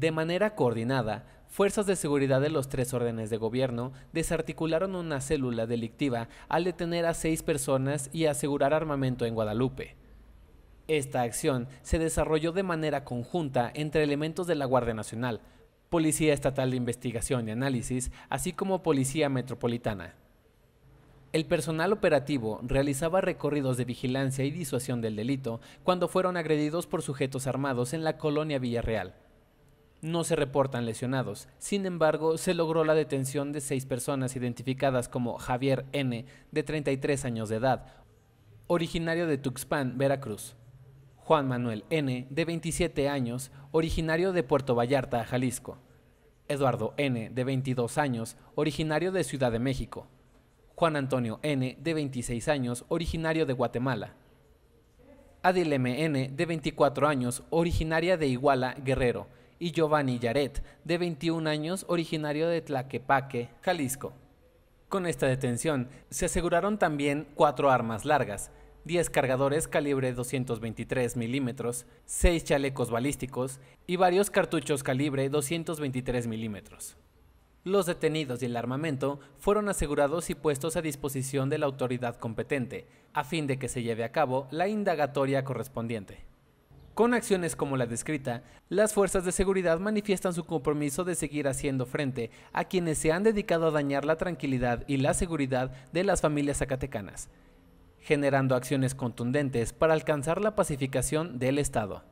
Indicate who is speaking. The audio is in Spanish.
Speaker 1: De manera coordinada, fuerzas de seguridad de los tres órdenes de gobierno desarticularon una célula delictiva al detener a seis personas y asegurar armamento en Guadalupe. Esta acción se desarrolló de manera conjunta entre elementos de la Guardia Nacional, Policía Estatal de Investigación y Análisis, así como Policía Metropolitana. El personal operativo realizaba recorridos de vigilancia y disuasión del delito cuando fueron agredidos por sujetos armados en la colonia Villarreal. No se reportan lesionados. Sin embargo, se logró la detención de seis personas identificadas como Javier N., de 33 años de edad, originario de Tuxpan, Veracruz. Juan Manuel N., de 27 años, originario de Puerto Vallarta, Jalisco. Eduardo N., de 22 años, originario de Ciudad de México. Juan Antonio N., de 26 años, originario de Guatemala. Adil N., de 24 años, originaria de Iguala, Guerrero y Giovanni Yaret, de 21 años, originario de Tlaquepaque, Jalisco. Con esta detención se aseguraron también cuatro armas largas, 10 cargadores calibre 223 milímetros, 6 chalecos balísticos y varios cartuchos calibre 223 milímetros. Los detenidos y el armamento fueron asegurados y puestos a disposición de la autoridad competente, a fin de que se lleve a cabo la indagatoria correspondiente. Con acciones como la descrita, las fuerzas de seguridad manifiestan su compromiso de seguir haciendo frente a quienes se han dedicado a dañar la tranquilidad y la seguridad de las familias zacatecanas, generando acciones contundentes para alcanzar la pacificación del Estado.